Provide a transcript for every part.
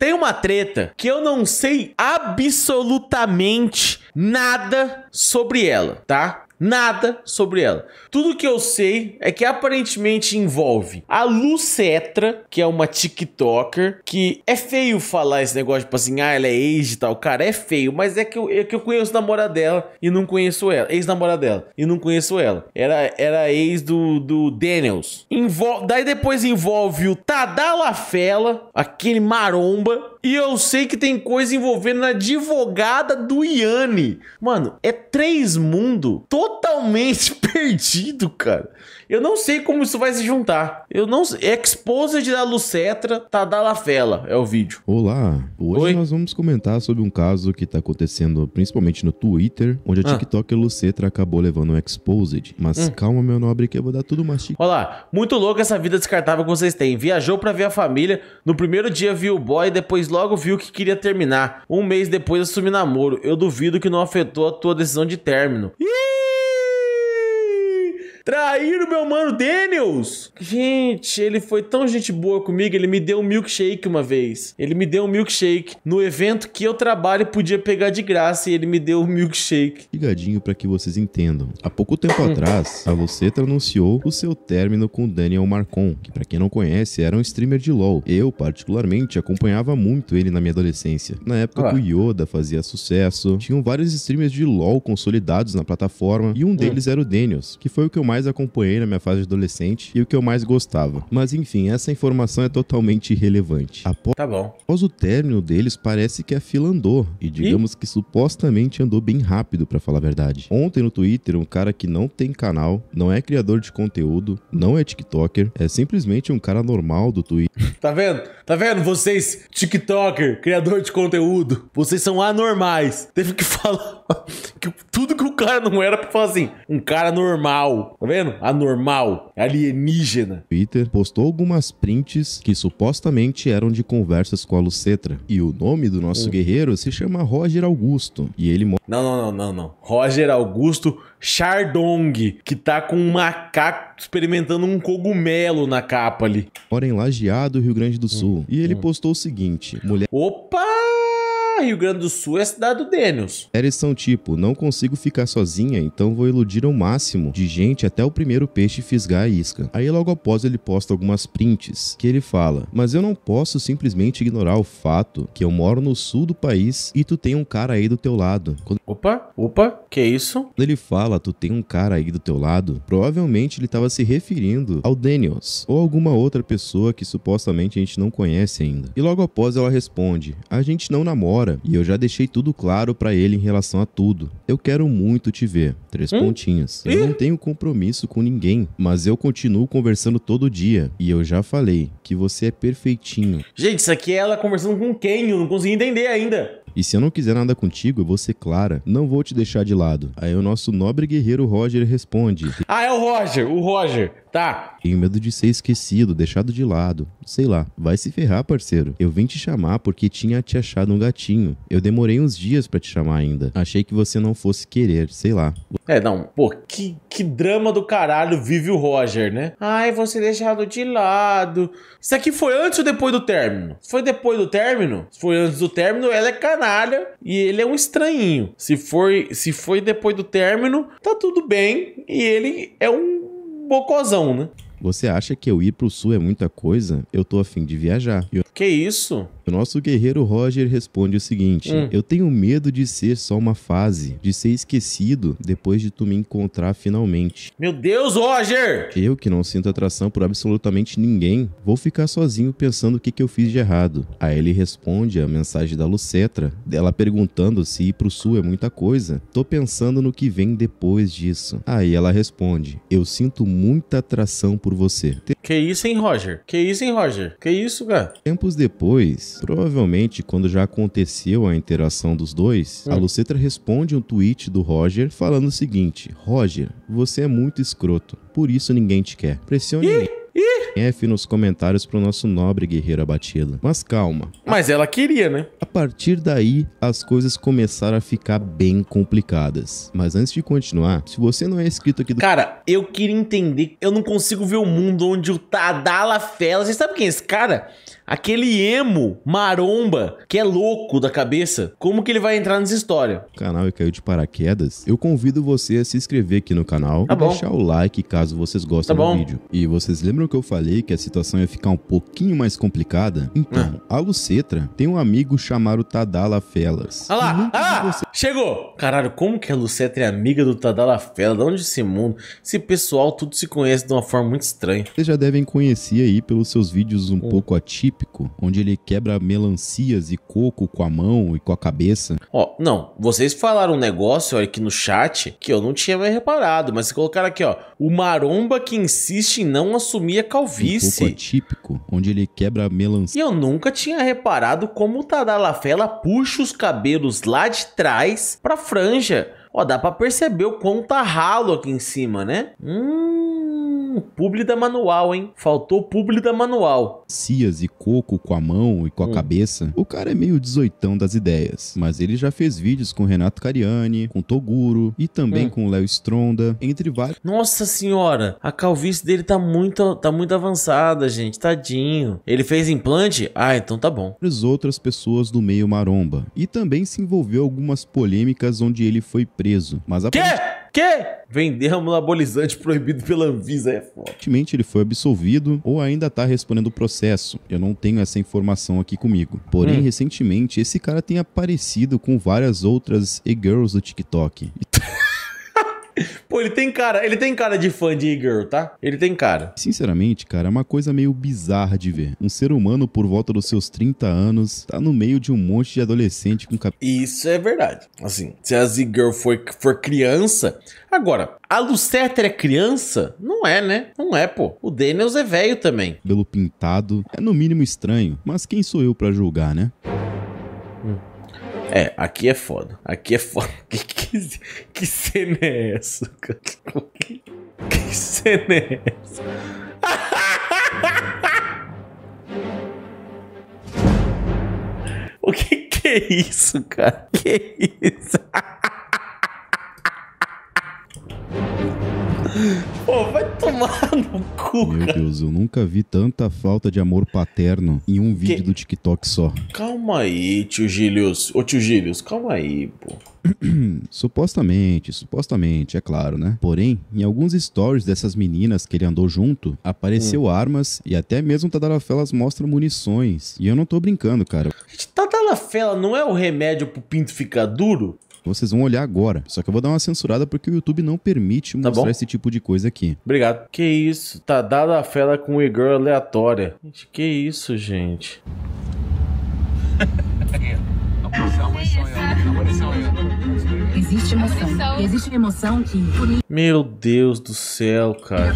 Tem uma treta que eu não sei absolutamente nada sobre ela, tá? Nada sobre ela. Tudo que eu sei é que aparentemente envolve a Lucetra, que é uma TikToker, que é feio falar esse negócio, tipo assim, ah, ela é ex e tal. Cara, é feio, mas é que eu, é que eu conheço namorada dela e não conheço ela. Ex-namorada dela e não conheço ela. Era, era ex do, do Daniels. Envol Daí depois envolve o Tadalafela, aquele maromba, e eu sei que tem coisa envolvendo a advogada do Iane. Mano, é três mundo totalmente perdido, cara. Eu não sei como isso vai se juntar. Eu não sei. Exposed da Lucetra Tadalafela é o vídeo. Olá. Hoje Oi? nós vamos comentar sobre um caso que tá acontecendo principalmente no Twitter, onde a ah. TikTok Lucetra acabou levando um exposed. Mas hum. calma, meu nobre, que eu vou dar tudo mastigo. Olá. Muito louco essa vida descartável que vocês têm. Viajou para ver a família. No primeiro dia viu o boy, depois logo viu que queria terminar. Um mês depois assumiu namoro. Eu duvido que não afetou a tua decisão de término. Ih! Traíram meu mano Daniels! Gente, ele foi tão gente boa comigo, ele me deu um milkshake uma vez. Ele me deu um milkshake no evento que eu trabalho e podia pegar de graça e ele me deu um milkshake. Ligadinho para que vocês entendam. Há pouco tempo hum. atrás, a Luceta anunciou o seu término com Daniel Marcon, que para quem não conhece, era um streamer de LoL. Eu, particularmente, acompanhava muito ele na minha adolescência. Na época que o ah. Yoda fazia sucesso, tinham vários streamers de LoL consolidados na plataforma e um hum. deles hum. era o Daniels, que foi o que eu mais mais acompanhei na minha fase adolescente e o que eu mais gostava. Mas enfim, essa informação é totalmente irrelevante. Após, tá bom. após o término deles, parece que a fila andou. E digamos e? que supostamente andou bem rápido, para falar a verdade. Ontem no Twitter, um cara que não tem canal, não é criador de conteúdo, não é TikToker, é simplesmente um cara normal do Twitter. tá vendo? Tá vendo? Vocês, TikToker, criador de conteúdo, vocês são anormais. Teve que falar que tudo que o cara não era pra falar assim. Um cara normal Tá vendo? Anormal, alienígena. Twitter postou algumas prints que supostamente eram de conversas com a Lucetra. E o nome do nosso hum. guerreiro se chama Roger Augusto. E ele... Não, não, não, não, não. Roger Augusto Chardong, que tá com um macaco experimentando um cogumelo na capa ali. Mora em Lajeado, Rio Grande do hum, Sul. Hum. E ele hum. postou o seguinte... Mulher... Opa! Rio Grande do Sul é a cidade do Daniels. Eles são tipo, não consigo ficar sozinha, então vou iludir ao máximo de gente até o primeiro peixe fisgar a isca. Aí logo após ele posta algumas prints, que ele fala, mas eu não posso simplesmente ignorar o fato que eu moro no sul do país e tu tem um cara aí do teu lado. Quando... Opa, opa, que isso? Quando ele fala, tu tem um cara aí do teu lado, provavelmente ele estava se referindo ao Daniels, ou alguma outra pessoa que supostamente a gente não conhece ainda. E logo após ela responde, a gente não namora, e eu já deixei tudo claro para ele em relação a tudo. Eu quero muito te ver. Três hum? pontinhas. Eu não tenho compromisso com ninguém, mas eu continuo conversando todo dia e eu já falei que você é perfeitinho. Gente, isso aqui é ela conversando com quem? Eu não consegui entender ainda. E se eu não quiser nada contigo, eu vou ser clara. Não vou te deixar de lado. Aí o nosso nobre guerreiro Roger responde. Ah, é o Roger, o Roger. Tá. Tenho medo de ser esquecido, deixado de lado. Sei lá, vai se ferrar, parceiro. Eu vim te chamar porque tinha te achado um gatinho. Eu demorei uns dias para te chamar ainda. Achei que você não fosse querer, sei lá. É, não, pô, que, que drama do caralho vive o Roger, né? Ai, você deixado de lado. Isso aqui foi antes ou depois do término? Foi depois do término? Se foi antes do término, ela é canalha e ele é um estranhinho. Se foi, se foi depois do término, tá tudo bem e ele é um bocozão, né? Você acha que eu ir pro sul é muita coisa? Eu tô afim de viajar. Eu... Que isso? O nosso guerreiro Roger responde o seguinte: hum. Eu tenho medo de ser só uma fase, de ser esquecido depois de tu me encontrar finalmente. Meu Deus, Roger! Eu que não sinto atração por absolutamente ninguém, vou ficar sozinho pensando o que, que eu fiz de errado. Aí ele responde a mensagem da Lucetra, dela perguntando se ir pro sul é muita coisa. Tô pensando no que vem depois disso. Aí ela responde: Eu sinto muita atração por você. Que isso, hein, Roger? Que isso, hein, Roger? Que isso, cara? Tempos depois, Provavelmente, quando já aconteceu a interação dos dois, hum. a Lucetra responde um tweet do Roger falando o seguinte: Roger, você é muito escroto, por isso ninguém te quer. Pressione. E? F nos comentários pro nosso nobre guerreiro abatido. Mas calma. Mas ela queria, né? A partir daí, as coisas começaram a ficar bem complicadas. Mas antes de continuar, se você não é inscrito aqui do. Cara, eu queria entender. Eu não consigo ver o mundo onde o Tadala Fela. Você sabe quem é esse cara? aquele emo maromba que é louco da cabeça, como que ele vai entrar nessa história? O canal e é caiu de paraquedas. Eu convido você a se inscrever aqui no canal tá e bom. deixar o like caso vocês gostem tá do bom. vídeo. E vocês lembram que eu falei que a situação ia ficar um pouquinho mais complicada? Então, ah. a Lucetra tem um amigo chamado Tadala Felas. Ah lá, ah Você... chegou! Caralho, como que a Lucetra é amiga do Tadala Felas? De onde é esse mundo? Esse pessoal tudo se conhece de uma forma muito estranha. Vocês já devem conhecer aí pelos seus vídeos um hum. pouco atípicos onde ele quebra melancias e coco com a mão e com a cabeça. Ó, oh, não, vocês falaram um negócio aqui no chat que eu não tinha mais reparado, mas colocaram aqui, ó, o maromba que insiste em não assumir a calvície. Um coco típico, onde ele quebra melancias. E eu nunca tinha reparado como o Tadalafela puxa os cabelos lá de trás pra franja. Ó, dá pra perceber o quão tá ralo aqui em cima, né? Hum um publi da manual, hein? Faltou publi da manual. Cias e coco com a mão e com a hum. cabeça. O cara é meio dezoitão das ideias, mas ele já fez vídeos com Renato Cariani, com Toguro e também hum. com Léo Stronda, entre vários. Nossa senhora, a calvície dele tá muito, tá muito avançada, gente, tadinho. Ele fez implante? Ah, então tá bom. Outras pessoas do meio maromba. E também se envolveu algumas polêmicas onde ele foi preso. Mas a. Quê? Que? Vender um anabolizante proibido pela Anvisa é foda. Recentemente ele foi absolvido ou ainda está respondendo o processo. Eu não tenho essa informação aqui comigo. Porém, hum. recentemente, esse cara tem aparecido com várias outras e-girls do TikTok. Pô, ele tem cara, ele tem cara de fã de e-girl, tá? Ele tem cara. Sinceramente, cara, é uma coisa meio bizarra de ver. Um ser humano por volta dos seus 30 anos tá no meio de um monte de adolescente com cabelo. Isso é verdade. Assim, se a Z-Girl for, for criança. Agora, a Lucéter é criança? Não é, né? Não é, pô. O Daniels é velho também. Pelo pintado, é no mínimo estranho, mas quem sou eu para julgar, né? É, aqui é foda. Aqui é foda. Que, que, que cena é essa, cara? Que, que cena é essa? o que que é isso, cara? Que é isso? Pô, vai tomar no cu, Meu cara. Deus, eu nunca vi tanta falta de amor paterno em um vídeo que... do TikTok só. Calma aí, tio Gilius. Ô, tio Gilius, calma aí, pô. supostamente, supostamente, é claro, né? Porém, em alguns stories dessas meninas que ele andou junto, apareceu hum. armas e até mesmo Tadalafelas mostra munições. E eu não tô brincando, cara. Gente, Tadalafela não é o remédio pro pinto ficar duro? Vocês vão olhar agora. Só que eu vou dar uma censurada porque o YouTube não permite tá mostrar bom? esse tipo de coisa aqui. Obrigado. Que isso? Tá dada a fera com o Igor aleatória. Gente, que isso, gente? Existe emoção. Existe emoção que. Meu Deus do céu, cara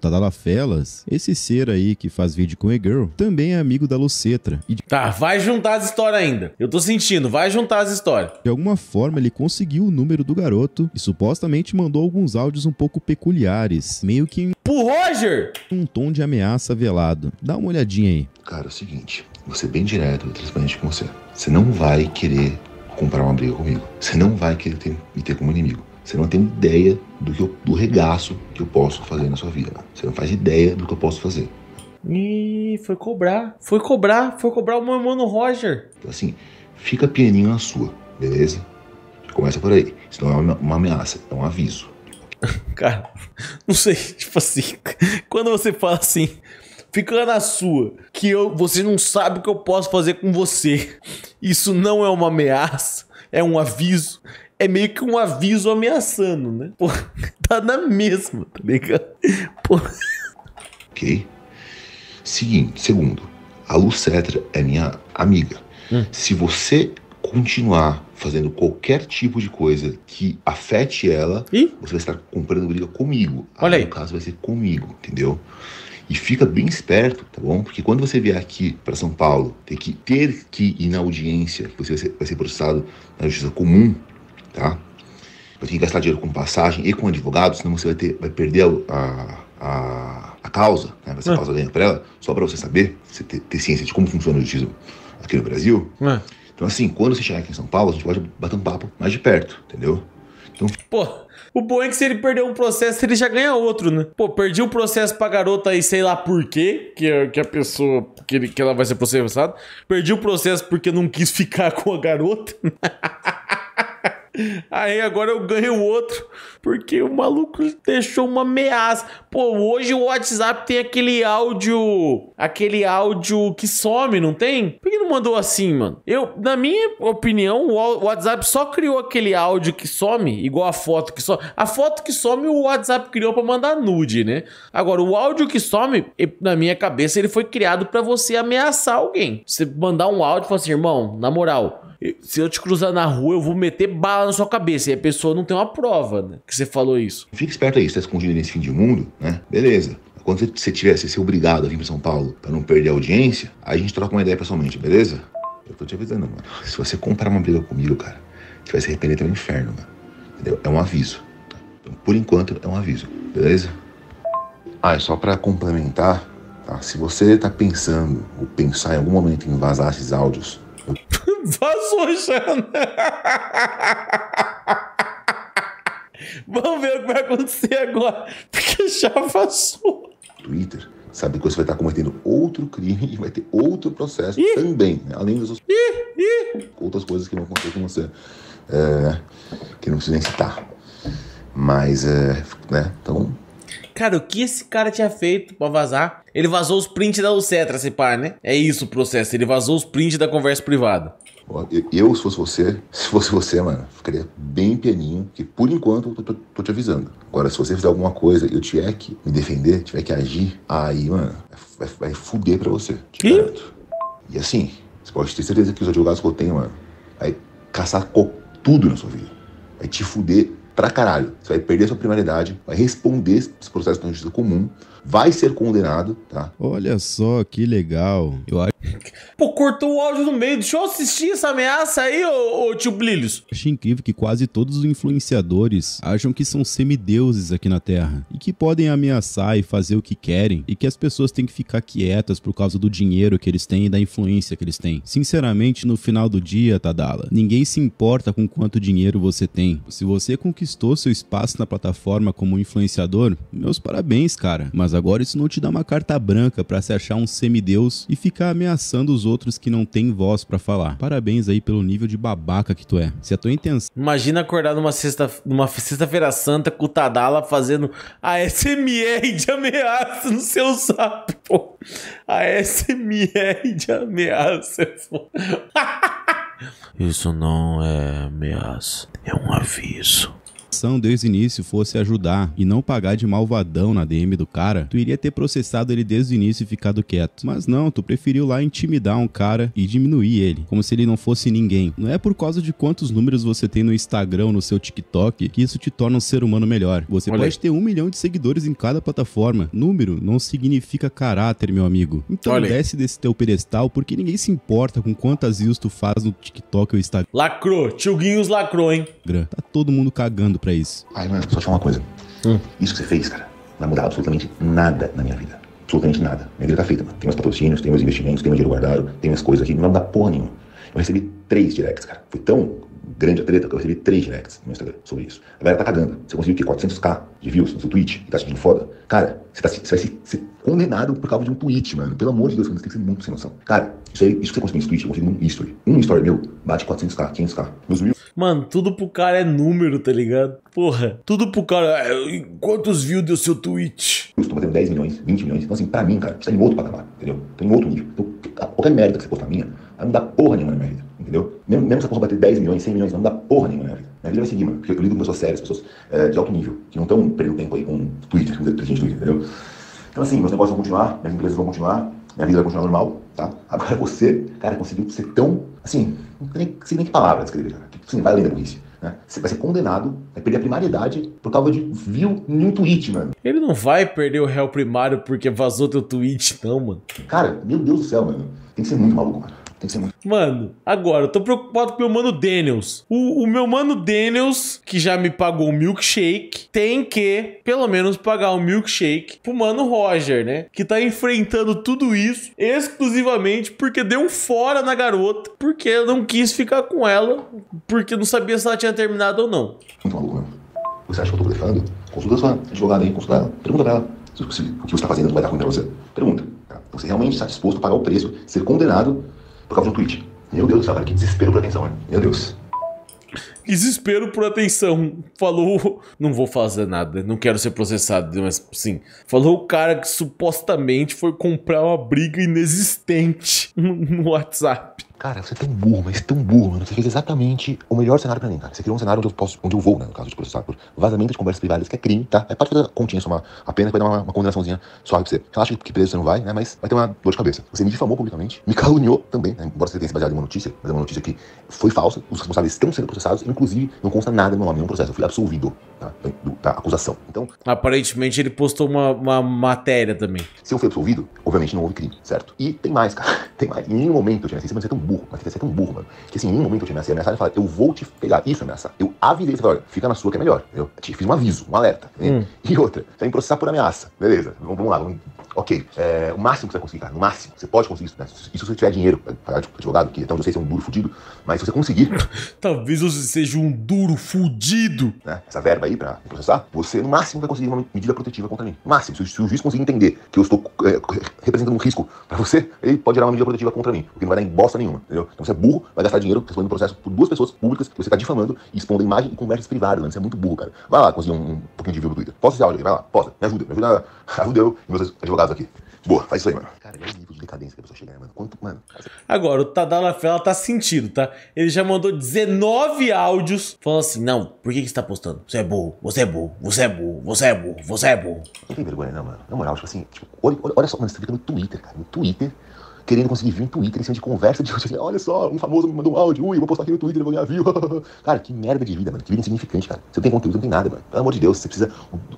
o Tadalafelas, esse ser aí que faz vídeo com a girl também é amigo da Lucetra. De... Tá, vai juntar as histórias ainda. Eu tô sentindo, vai juntar as histórias. De alguma forma, ele conseguiu o número do garoto e supostamente mandou alguns áudios um pouco peculiares, meio que Pro Roger! Um tom de ameaça velado. Dá uma olhadinha aí. Cara, é o seguinte, vou ser é bem direto e transparente com você. Você não vai querer comprar uma briga comigo. Você não vai querer ter, me ter como inimigo. Você não tem ideia do, que eu, do regaço que eu posso fazer na sua vida. Você não faz ideia do que eu posso fazer. E foi cobrar. Foi cobrar. Foi cobrar o meu mano Roger. Então, assim, fica pianinho na sua, beleza? Começa por aí. Isso não é uma, uma ameaça, é um aviso. Cara, não sei, tipo assim, quando você fala assim, fica na sua, que eu, você não sabe o que eu posso fazer com você. Isso não é uma ameaça, é um aviso, é meio que um aviso ameaçando, né? Pô, tá na mesma, tá ligado? Pô. Ok. Seguinte, segundo, a Lucetra é minha amiga. Hum. Se você continuar fazendo qualquer tipo de coisa que afete ela, Ih? você vai estar comprando briga comigo. Ah, Olha aí. No caso, vai ser comigo, entendeu? E fica bem esperto, tá bom? Porque quando você vier aqui para São Paulo, tem que ter que ir na audiência, que você vai ser, vai ser processado na justiça comum, tá? Você tem que gastar dinheiro com passagem e com advogado, senão você vai, ter, vai perder a, a, a causa, né? vai ser é. causa ganha para ela, só para você saber, você ter, ter, ciência de como funciona o justiça aqui no Brasil. É. Então, assim, quando você chegar aqui em São Paulo, a gente pode bater um papo mais de perto, entendeu? Então... Pô, o bom é que se ele perder um processo, ele já ganha outro, né? Pô, perdi o um processo pra garota aí, sei lá por quê, que, que a pessoa, que, ele, que ela vai ser processada. Perdi o um processo porque não quis ficar com a garota. Aí agora eu ganho o outro, porque o maluco deixou uma ameaça. Pô, hoje o WhatsApp tem aquele áudio, aquele áudio que some, não tem? Por que não mandou assim, mano? Eu, na minha opinião, o WhatsApp só criou aquele áudio que some, igual a foto que some. A foto que some o WhatsApp criou para mandar nude, né? Agora, o áudio que some, na minha cabeça, ele foi criado para você ameaçar alguém. Você mandar um áudio e falar assim, irmão, na moral, se eu te cruzar na rua, eu vou meter bala na sua cabeça e a pessoa não tem uma prova né, que você falou isso. Fica esperto aí, você está escondido nesse fim de mundo, né? Beleza. Quando você tiver, ser obrigado a vir para São Paulo para não perder a audiência, aí a gente troca uma ideia pessoalmente, beleza? Eu tô te avisando, mano. Se você comprar uma briga comigo, cara, você vai se arrepender até o inferno, mano. Entendeu? É um aviso. Tá? Então, por enquanto, é um aviso, beleza? Ah, é só para complementar, tá? Se você tá pensando ou pensar em algum momento em vazar esses áudios, eu... Vazou já. Vamos ver o que vai acontecer agora, porque já vazou. Twitter sabe que você vai estar cometendo outro crime e vai ter outro processo Ih. também, né? além das outras coisas que vão acontecer com você, é, que não preciso nem citar. Mas, é, né? Então, cara, o que esse cara tinha feito pra vazar? Ele vazou os prints da Ulcetra, se par, né? É isso o processo, ele vazou os prints da conversa privada. Eu, se fosse você, se fosse você, mano, ficaria bem pianinho, que por enquanto eu tô, tô, tô, te avisando. Agora, se você fizer alguma coisa e eu tiver que me defender, tiver que agir, aí, mano, vai, é é vai fuder pra você. Que? E assim, você pode ter certeza que os advogados que eu tenho, mano, vai caçar tudo na sua vida. Vai te fuder pra caralho. Você vai perder a sua primariedade vai responder esse processo de justiça comum, vai ser condenado, tá? Olha só que legal. Eu acho. Pô, cortou o áudio no meio. Deixa eu assistir essa ameaça aí, ô, ô tio Blilhos. Acho incrível que quase todos os influenciadores acham que são semideuses aqui na Terra e que podem ameaçar e fazer o que querem e que as pessoas têm que ficar quietas por causa do dinheiro que eles têm e da influência que eles têm. Sinceramente, no final do dia, Tadala, ninguém se importa com quanto dinheiro você tem. Se você conquistou seu espaço na plataforma como influenciador, meus parabéns, cara. Mas mas agora isso não te dá uma carta branca para se achar um semideus e ficar ameaçando os outros que não têm voz para falar. Parabéns aí pelo nível de babaca que tu é. Se a tua intenção. Imagina acordar numa sexta, numa sexta-feira santa com o Tadala fazendo a SMR de ameaça no seu sapo, pô. SMR de ameaça, pô. Isso não é ameaça, é um aviso ação desde o início fosse ajudar e não pagar de malvadão na DM do cara, tu iria ter processado ele desde o início e ficado quieto. Mas não, tu preferiu lá intimidar um cara e diminuir ele, como se ele não fosse ninguém. Não é por causa de quantos números você tem no Instagram, no seu TikTok, que isso te torna um ser humano melhor. Você Olha pode ter um milhão de seguidores em cada plataforma. Número não significa caráter, meu amigo. Então Olha desce desse teu pedestal, porque ninguém se importa com quantas views tu faz no TikTok ou Instagram. Lacrou, tio Guinhos lacrou, hein? Tá todo mundo cagando para isso. Ai, mano, só te falar uma coisa. Hum. Isso que você fez, cara, não vai mudar absolutamente nada na minha vida. Absolutamente nada. Minha vida tá feita, mano. Tem meus patrocínios, tem meus investimentos, tem meu dinheiro guardado, tem minhas coisas aqui. Não vai mudar porra nenhuma. Eu recebi três directs, cara. Foi tão grande a treta que eu recebi três directs no Instagram sobre isso. A galera tá cagando. Você conseguiu o quê? 400k de views no seu tweet e tá sentindo foda? Cara, você, tá, você vai ser, ser, condenado por causa de um tweet, mano. Pelo amor de Deus, você tem que ser muito sem noção. Cara, isso aí, isso que você conseguiu nesse tweet, eu consegui num history. Um story meu bate 400k, 500k. Meus mil... Mano, tudo pro cara é número, tá ligado? Porra, tudo pro cara. É, quantos views deu seu tweet? Eu estou fazendo 10 milhões, 20 milhões. Então, assim, pra mim, cara, tá em outro patamar, entendeu? Tem em outro nível. Então, qualquer merda que você postar minha, ela não dá porra nenhuma na minha vida, entendeu? Mesmo, mesmo se a porra bater 10 milhões, 100 milhões, não dá porra nenhuma na minha vida. Minha vida vai seguir, mano, porque eu lido com pessoas sérias, pessoas é, de alto nível, que não estão perdendo tempo aí com Twitter, com gente Twitter, entendeu? Então, assim, meus negócios vão continuar, minhas empresas vão continuar, minha vida vai continuar normal, tá? Agora você, cara, conseguiu ser tão, assim, não tem nem, sei nem que palavra descrever, cara vai além da polícia. Né? Você vai ser condenado, vai perder a primariedade por causa de viu em um tweet, mano. Ele não vai perder o réu primário porque vazou teu tweet, não, mano. Cara, meu Deus do céu, mano. Tem que ser muito maluco, mano. Tem que ser muito. Mano, agora, eu tô preocupado com o meu mano Daniels. O, o meu mano Daniels, que já me pagou o milkshake, tem que, pelo menos, pagar o um milkshake pro mano Roger, né? Que tá enfrentando tudo isso exclusivamente porque deu um fora na garota, porque não quis ficar com ela, porque não sabia se ela tinha terminado ou não. Muito maluco, tá né? Você acha que eu tô blefando? Consulta sua advogada aí, consulta ela, pergunta pra ela. o que você está fazendo não vai dar ruim pra você. Pergunta. Então, você realmente está disposto a pagar o preço, ser condenado por causa de um tweet. Meu Deus do céu, cara, que desespero por atenção, hein? Meu Deus. Desespero por atenção. Falou, não vou fazer nada, não quero ser processado, mas sim. Falou o cara que supostamente foi comprar uma briga inexistente no WhatsApp. Cara, você é tão burro, mas tão burro, mano. Você fez exatamente o melhor cenário pra mim, cara. Você criou um cenário onde eu posso, onde eu vou, né, no caso de processar por vazamento de conversas privadas, que é crime, tá? É parte da continha, uma, apenas vai dar uma, uma condenaçãozinha suave pra você. Relaxa que preso você não vai, né, mas vai ter uma dor de cabeça. Você me difamou publicamente, me caluniou também, né, embora você tenha se baseado em uma notícia, mas é uma notícia que foi falsa, os responsáveis estão sendo processados, inclusive não consta nada no meu nome, no processo, eu fui absolvido tá, da acusação. Então... Aparentemente ele postou uma, uma matéria também. Se eu fui absolvido, obviamente não houve crime, certo? E tem mais, cara, tem mais. Em nenhum momento eu tinha assim, mas você é tão burro. Mas você é tão burro, mano. Que assim, em um momento eu te ameacei. Ameaçar e falar, eu vou te pegar. Isso ameaçar. Eu avisei você, olha, fica na sua que é melhor. Eu te fiz um aviso, um alerta. Né? Hum. E outra, você vai processar por ameaça. Beleza, vamos, vamos lá. Vamos... Ok, é, o máximo que você vai conseguir, cara, no máximo. Você pode conseguir isso, né? Isso se você tiver dinheiro pra pagar advogado, que então eu sei ser é um duro fudido, mas se você conseguir. Talvez você seja um duro fudido. Né? Essa verba aí pra processar, você no máximo vai conseguir uma medida protetiva contra mim. No máximo, se, se o juiz conseguir entender que eu estou é, representando um risco pra você, ele pode gerar uma medida protetiva contra mim, porque não vai dar em bosta nenhuma entendeu? Então você é burro, vai gastar dinheiro respondendo processo por duas pessoas públicas que você está difamando e expondo a imagem e conversas privadas, mano. Né? Você é muito burro, cara. Vai lá conseguir um, um pouquinho de view no Twitter. Posta esse áudio aí, vai lá, posta. Me ajuda, me ajuda, ajuda eu e meus advogados aqui. Boa, faz isso aí, mano. Cara, olha é nível de decadência que a pessoa chega, né, mano? Quanto, mano? Agora, o Tadala Fela tá sentido, tá? Ele já mandou 19 áudios falando assim: não, por que, que você tá postando? Você é burro, você é burro, você é burro, você é burro, você é burro. Não tem vergonha, não, mano. Na moral, tipo assim, tipo, olha, olha só, mano, você tá fica no Twitter, cara. No Twitter, querendo conseguir vir Twitter em cima de conversa de assim, olha só, um famoso me mandou um áudio, ui, vou postar aqui no Twitter, e vou ganhar view. cara, que merda de vida, mano. Que vida insignificante, cara. Você não tem conteúdo, não tem nada, mano. Pelo amor de Deus, você precisa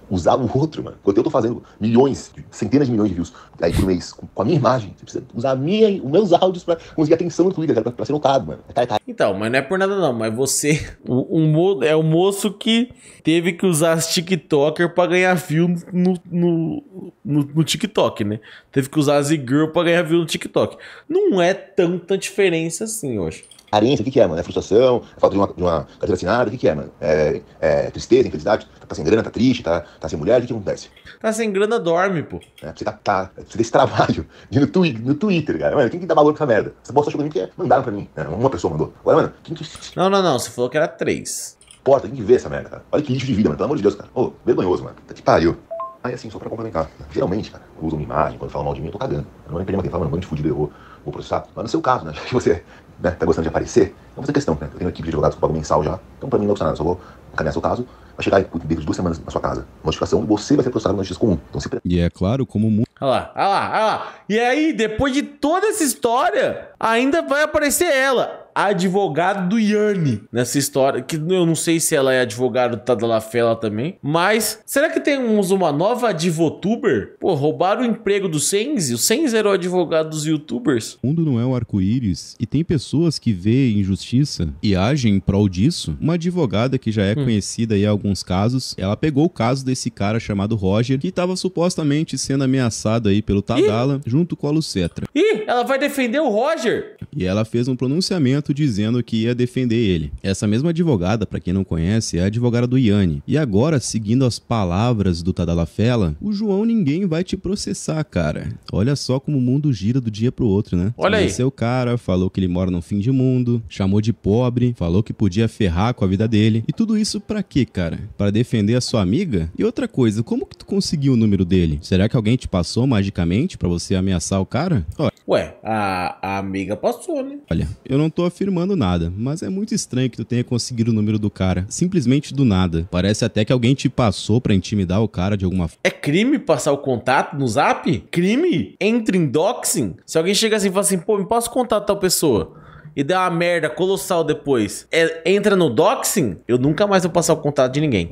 usar o outro, mano. Quando eu tô fazendo milhões, centenas de milhões de views aí por mês, com a minha imagem, você precisa usar minha, os meus áudios pra conseguir atenção no Twitter, cara, pra, pra ser notado, mano. Então, mas não é por nada não, mas você o, um, é o moço que teve que usar as TikToker pra ganhar view no, no, no, no TikTok, né? Teve que usar as e-girl pra ganhar view no TikTok. TikTok. Não é tanta diferença assim hoje. Carência, o que, que é, mano? É frustração? É falta de uma, de uma carteira assinada? O que, que é, mano? É, é tristeza, infelicidade? Tá, tá sem grana, tá triste, tá, tá sem mulher? O que, que acontece? Tá sem grana, dorme, pô. É, você tá, tá, precisa é, desse trabalho de no, twi no Twitter, cara. Mano, quem que dá valor pra essa merda? Essa bosta chegou em mim é mandaram pra mim. Né? Uma pessoa mandou. Agora, mano, quem que. Não, não, não. Você falou que era três porta, tem que ver essa merda, cara. Olha que lixo de vida, mano. Pelo amor de Deus, cara. Ô, oh, vergonhoso, mano. Tá que pariu. Ah, é assim, só pra complementar. Geralmente, cara, usa uma imagem, quando fala mal de mim, eu tô cagando. Eu não é problema quem fala, mano, bando de fudido errou, vou processar. Mas no seu caso, né, já que você né, tá gostando de aparecer, não é fazer questão, né? Eu tenho uma equipe de advogados que pago mensal já, então pra mim não é nada, eu só vou encaminhar seu caso, vai chegar dentro de duas semanas na sua casa, notificação, e você vai ser processado na justiça comum. Então se E é claro, como muito. Olha lá, olha lá, olha lá. E aí, depois de toda essa história, ainda vai aparecer ela advogado do Yanni nessa história, que eu não sei se ela é advogada do Tadalafela tá também, mas será que temos uma nova advotuber? Pô, roubaram o emprego do Senzi, o Senzi era o advogado dos youtubers. O mundo não é um arco-íris e tem pessoas que veem injustiça e agem em prol disso. Uma advogada que já é hum. conhecida em alguns casos, ela pegou o caso desse cara chamado Roger, que estava supostamente sendo ameaçado aí pelo Tadala, Ih. junto com a Lucetra. Ih, ela vai defender o Roger! E ela fez um pronunciamento dizendo que ia defender ele. Essa mesma advogada, para quem não conhece, é a advogada do Yanni. E agora, seguindo as palavras do Tadalafela, o João ninguém vai te processar, cara. Olha só como o mundo gira do dia pro outro, né? Olha aí. Conheceu o cara, falou que ele mora no fim de mundo, chamou de pobre, falou que podia ferrar com a vida dele. E tudo isso para quê, cara? Para defender a sua amiga? E outra coisa, como que tu conseguiu o número dele? Será que alguém te passou magicamente para você ameaçar o cara? Olha. Ué, a, a amiga passou, né? Olha, eu não tô afirmando nada, mas é muito estranho que tu tenha conseguido o número do cara, simplesmente do nada. Parece até que alguém te passou para intimidar o cara de alguma forma. É crime passar o contato no zap? Crime? Entra em doxing? Se alguém chega assim e fala assim, pô, me passa o contato tal pessoa e dá uma merda colossal depois, é, entra no doxing, eu nunca mais vou passar o contato de ninguém.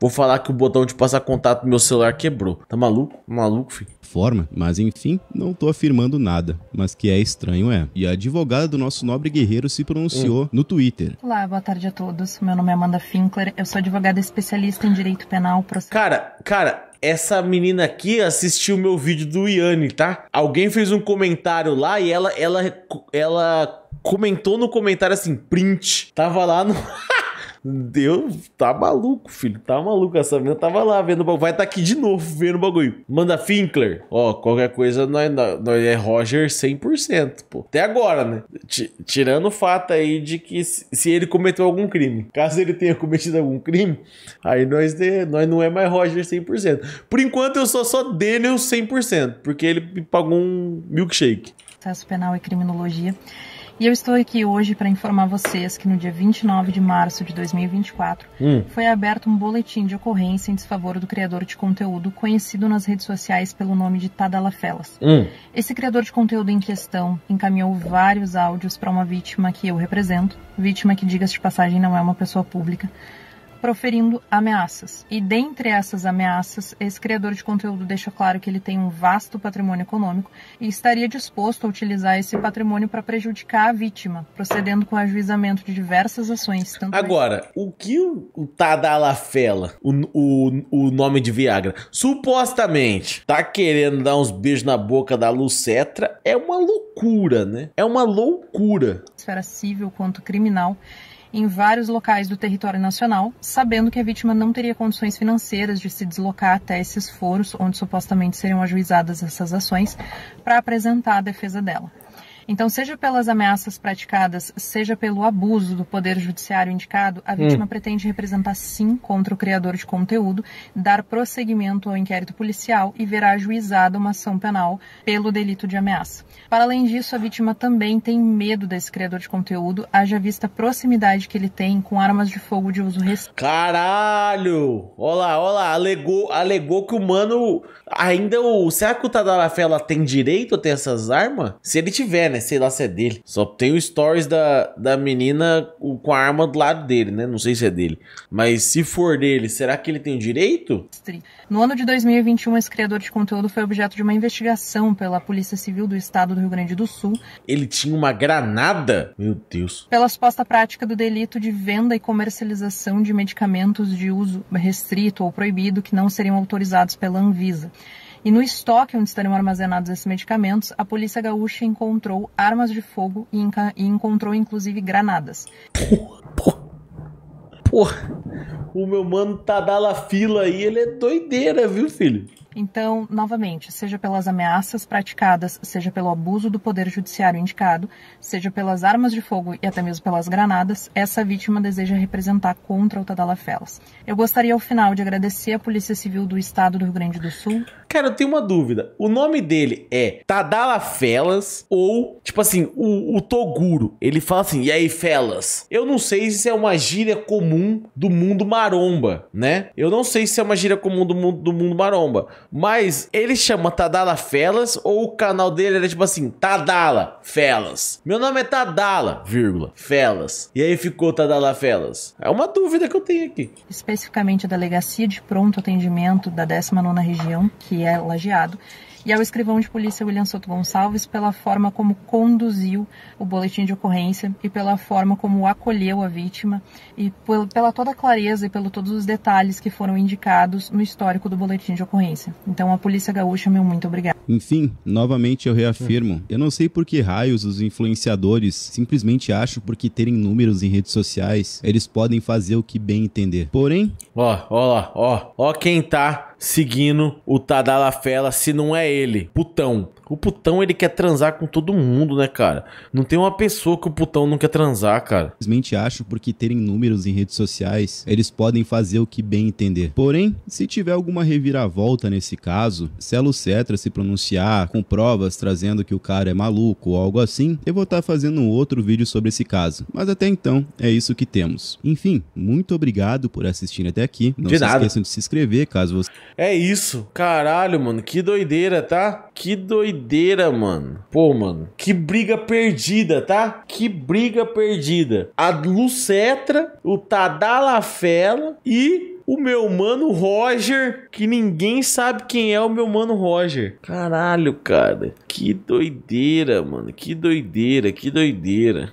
Vou falar que o botão de passar contato do meu celular quebrou. Tá maluco? Maluco, filho. Forma, mas enfim, não tô afirmando nada. Mas que é estranho, é. E a advogada do nosso nobre guerreiro se pronunciou hum. no Twitter. Olá, boa tarde a todos. Meu nome é Amanda Finkler. Eu sou advogada especialista em direito penal. Cara, cara, essa menina aqui assistiu o meu vídeo do Iane, tá? Alguém fez um comentário lá e ela ela ela comentou no comentário assim, print. Tava lá no Deus, tá maluco, filho. Tá maluco. Essa menina tava lá vendo o bagulho. Vai estar tá aqui de novo vendo o bagulho. Manda Finkler. Ó, qualquer coisa nós, nós é Roger 100%, pô. Até agora, né? T tirando o fato aí de que se ele cometeu algum crime. Caso ele tenha cometido algum crime, aí nós, de, nós não é mais Roger 100%. Por enquanto eu sou só Daniel 100%, porque ele me pagou um milkshake. Processo Penal e Criminologia e eu estou aqui hoje para informar vocês que no dia 29 de março de 2024 hum. foi aberto um boletim de ocorrência em desfavor do criador de conteúdo conhecido nas redes sociais pelo nome de Tadalafelas. Hum. Esse criador de conteúdo em questão encaminhou vários áudios para uma vítima que eu represento, vítima que, diga-se de passagem, não é uma pessoa pública proferindo ameaças. E dentre essas ameaças, esse criador de conteúdo deixa claro que ele tem um vasto patrimônio econômico e estaria disposto a utilizar esse patrimônio para prejudicar a vítima, procedendo com o ajuizamento de diversas ações. É Agora, mais... o que o Tadalafela, o, o, o nome de Viagra, supostamente tá querendo dar uns beijos na boca da Lucetra é uma loucura, né? É uma loucura. Esfera civil quanto criminal em vários locais do território nacional, sabendo que a vítima não teria condições financeiras de se deslocar até esses foros onde supostamente seriam ajuizadas essas ações para apresentar a defesa dela. Então, seja pelas ameaças praticadas, seja pelo abuso do poder judiciário indicado, a vítima hum. pretende representar sim contra o criador de conteúdo, dar prosseguimento ao inquérito policial e verá ajuizada uma ação penal pelo delito de ameaça. Para além disso, a vítima também tem medo desse criador de conteúdo, haja vista a proximidade que ele tem com armas de fogo de uso restrito. Caralho! Olá, olá, alegou, alegou que o mano ainda o será que o Tadarafela tem direito a ter essas armas? Se ele tiver, né? Skyler, né? sei lá se é dele. Só tem o stories da, da menina com a arma do lado dele, né? Não sei se é dele. Mas se for dele, será que ele tem o direito? No ano de 2021, esse criador de conteúdo foi objeto de uma investigação pela Polícia Civil do Estado do Rio Grande do Sul. Ele tinha uma granada? Meu Deus. Pela suposta prática do delito de venda e comercialização de medicamentos de uso restrito ou proibido que não seriam autorizados pela Anvisa. E no estoque onde estariam armazenados esses medicamentos, a polícia gaúcha encontrou armas de fogo e, e encontrou inclusive granadas. Porra, porra, porra. O meu mano tá da fila aí, ele é doideira, viu, filho? Então, novamente, seja pelas ameaças praticadas, seja pelo abuso do poder judiciário indicado, seja pelas armas de fogo e até mesmo pelas granadas, essa vítima deseja representar contra o Felas. Eu gostaria, ao final, de agradecer a Polícia Civil do Estado do Rio Grande do Sul. Cara, eu tenho uma dúvida. O nome dele é Felas ou, tipo assim, o, o Toguro. Ele fala assim, e aí, felas? Eu não sei se é uma gíria comum do mundo maromba, né? Eu não sei se é uma gíria comum do mundo, do mundo maromba. Mas ele chama Tadala Felas ou o canal dele era tipo assim, Tadala Felas. Meu nome é Tadala, vírgula, Felas. E aí ficou Tadala Felas. É uma dúvida que eu tenho aqui. Especificamente a Delegacia de Pronto Atendimento da 19ª Região, que é Lajeado e ao é escrivão de polícia William Soto Gonçalves pela forma como conduziu o boletim de ocorrência e pela forma como acolheu a vítima e pela toda a clareza e pelo todos os detalhes que foram indicados no histórico do boletim de ocorrência. Então, a Polícia Gaúcha, meu muito obrigado. Enfim, novamente eu reafirmo, eu não sei por que raios os influenciadores simplesmente acham porque terem números em redes sociais, eles podem fazer o que bem entender. Porém, ó, ó lá, ó, ó quem tá seguindo o Tadalafela se não é ele, putão. O putão ele quer transar com todo mundo, né, cara? Não tem uma pessoa que o putão não quer transar, cara. Simplesmente acho porque terem números em redes sociais, eles podem fazer o que bem entender. Porém, se tiver alguma reviravolta nesse caso, Celo Cetra se pronunciar com provas trazendo que o cara é maluco ou algo assim, eu vou estar tá fazendo um outro vídeo sobre esse caso. Mas até então, é isso que temos. Enfim, muito obrigado por assistir até aqui. Não de se nada. esqueçam de se inscrever caso você é isso. Caralho, mano. Que doideira, tá? Que doideira, mano. Pô, mano. Que briga perdida, tá? Que briga perdida. A Lucetra, o Tadalafela e o meu mano Roger, que ninguém sabe quem é o meu mano Roger. Caralho, cara. Que doideira, mano. Que doideira, que doideira.